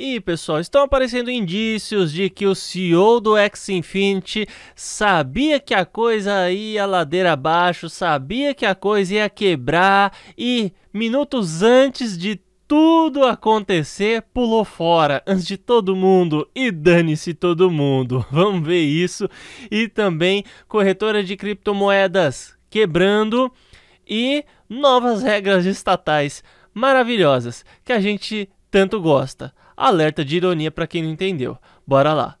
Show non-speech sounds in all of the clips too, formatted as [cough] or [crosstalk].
E pessoal, estão aparecendo indícios de que o CEO do Xfinity sabia que a coisa ia ladeira abaixo, sabia que a coisa ia quebrar e minutos antes de tudo acontecer, pulou fora [laughs] antes de todo mundo e dane-se todo mundo. [laughs] Vamos ver isso. E também corretora de criptomoedas quebrando e novas regras estatais maravilhosas que a gente tanto gosta. Alerta de ironia para quem não entendeu. Bora lá.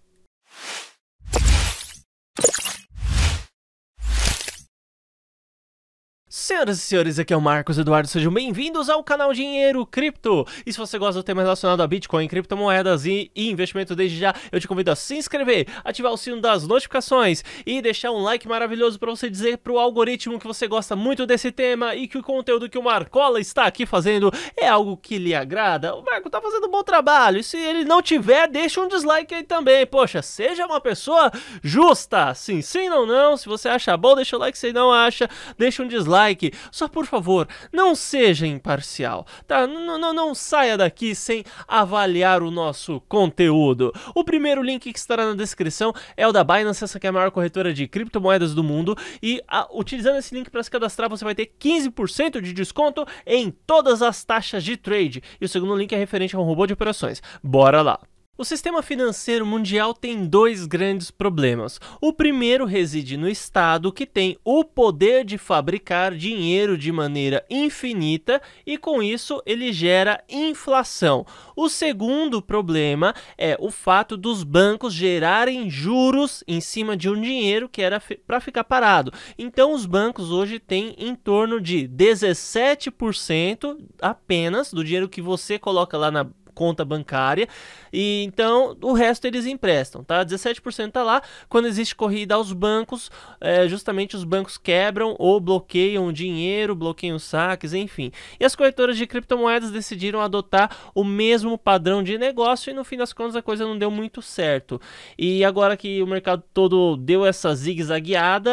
Senhoras e senhores, aqui é o Marcos Eduardo, sejam bem-vindos ao canal Dinheiro Cripto. E se você gosta do tema relacionado a Bitcoin, criptomoedas e investimento desde já, eu te convido a se inscrever, ativar o sino das notificações e deixar um like maravilhoso para você dizer para o algoritmo que você gosta muito desse tema e que o conteúdo que o Marcola está aqui fazendo é algo que lhe agrada. O Marco está fazendo um bom trabalho e se ele não tiver, deixa um dislike aí também. Poxa, seja uma pessoa justa. Sim, sim ou não, não. Se você acha bom, deixa o like. Se não acha, deixa um dislike like. Só por favor, não seja imparcial, tá? Não, não, não saia daqui sem avaliar o nosso conteúdo. O primeiro link que estará na descrição é o da Binance, essa que é a maior corretora de criptomoedas do mundo. E a, utilizando esse link para se cadastrar, você vai ter 15% de desconto em todas as taxas de trade. E o segundo link é referente a um robô de operações. Bora lá! O sistema financeiro mundial tem dois grandes problemas. O primeiro reside no Estado, que tem o poder de fabricar dinheiro de maneira infinita e, com isso, ele gera inflação. O segundo problema é o fato dos bancos gerarem juros em cima de um dinheiro que era para ficar parado. Então, os bancos hoje têm em torno de 17% apenas do dinheiro que você coloca lá na conta bancária. E então o resto eles emprestam, tá? 17% tá lá. Quando existe corrida aos bancos, é, justamente os bancos quebram ou bloqueiam dinheiro, bloqueiam os saques, enfim. E as corretoras de criptomoedas decidiram adotar o mesmo padrão de negócio e no fim das contas a coisa não deu muito certo. E agora que o mercado todo deu essa zigue-zagueada,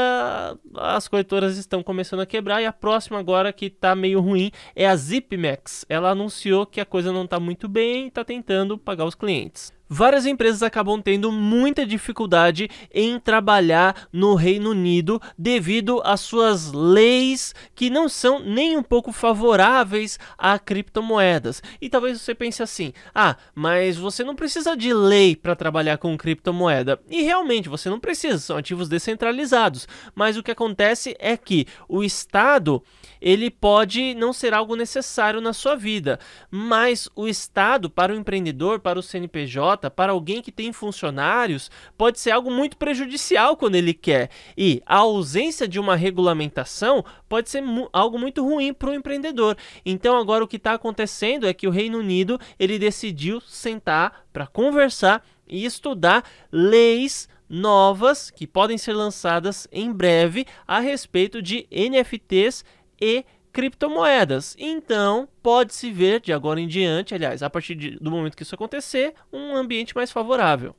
as corretoras estão começando a quebrar e a próxima agora que tá meio ruim é a ZipMax. Ela anunciou que a coisa não tá muito bem também está tentando pagar os clientes. Várias empresas acabam tendo muita dificuldade em trabalhar no Reino Unido devido às suas leis que não são nem um pouco favoráveis a criptomoedas. E talvez você pense assim: ah, mas você não precisa de lei para trabalhar com criptomoeda. E realmente você não precisa, são ativos descentralizados. Mas o que acontece é que o Estado ele pode não ser algo necessário na sua vida, mas o Estado, para o empreendedor, para o CNPJ, PJ para alguém que tem funcionários pode ser algo muito prejudicial quando ele quer. E a ausência de uma regulamentação pode ser mu algo muito ruim para o empreendedor. Então agora o que está acontecendo é que o Reino Unido ele decidiu sentar para conversar e estudar leis novas que podem ser lançadas em breve a respeito de NFTs e criptomoedas. Então, pode-se ver de agora em diante, aliás, a partir de, do momento que isso acontecer, um ambiente mais favorável.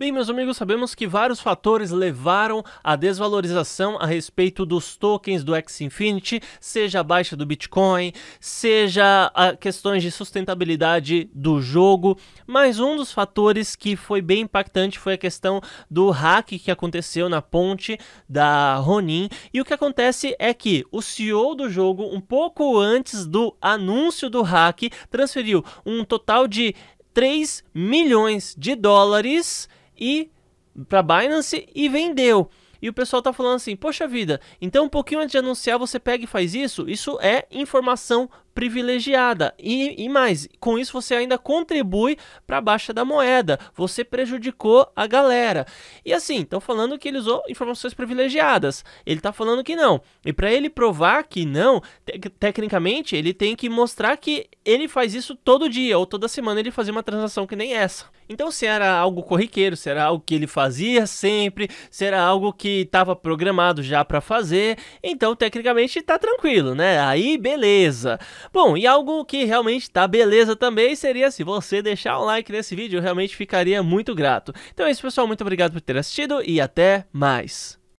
Bem, meus amigos, sabemos que vários fatores levaram à desvalorização a respeito dos tokens do X Infinity, seja a baixa do Bitcoin, seja a questões de sustentabilidade do jogo, mas um dos fatores que foi bem impactante foi a questão do hack que aconteceu na ponte da Ronin. E o que acontece é que o CEO do jogo, um pouco antes do anúncio do hack, transferiu um total de 3 milhões de dólares e para Binance e vendeu. E o pessoal tá falando assim: "Poxa vida, então um pouquinho antes de anunciar você pega e faz isso? Isso é informação privilegiada. E, e mais, com isso você ainda contribui para a baixa da moeda. Você prejudicou a galera". E assim, estão falando que ele usou informações privilegiadas. Ele tá falando que não. E para ele provar que não, tecnicamente ele tem que mostrar que ele faz isso todo dia ou toda semana ele fazia uma transação que nem essa. Então, se era algo corriqueiro, se era algo que ele fazia sempre, se era algo que estava programado já para fazer, então tecnicamente tá tranquilo, né? Aí beleza. Bom, e algo que realmente tá beleza também seria se você deixar um like nesse vídeo, eu realmente ficaria muito grato. Então é isso, pessoal, muito obrigado por ter assistido e até mais.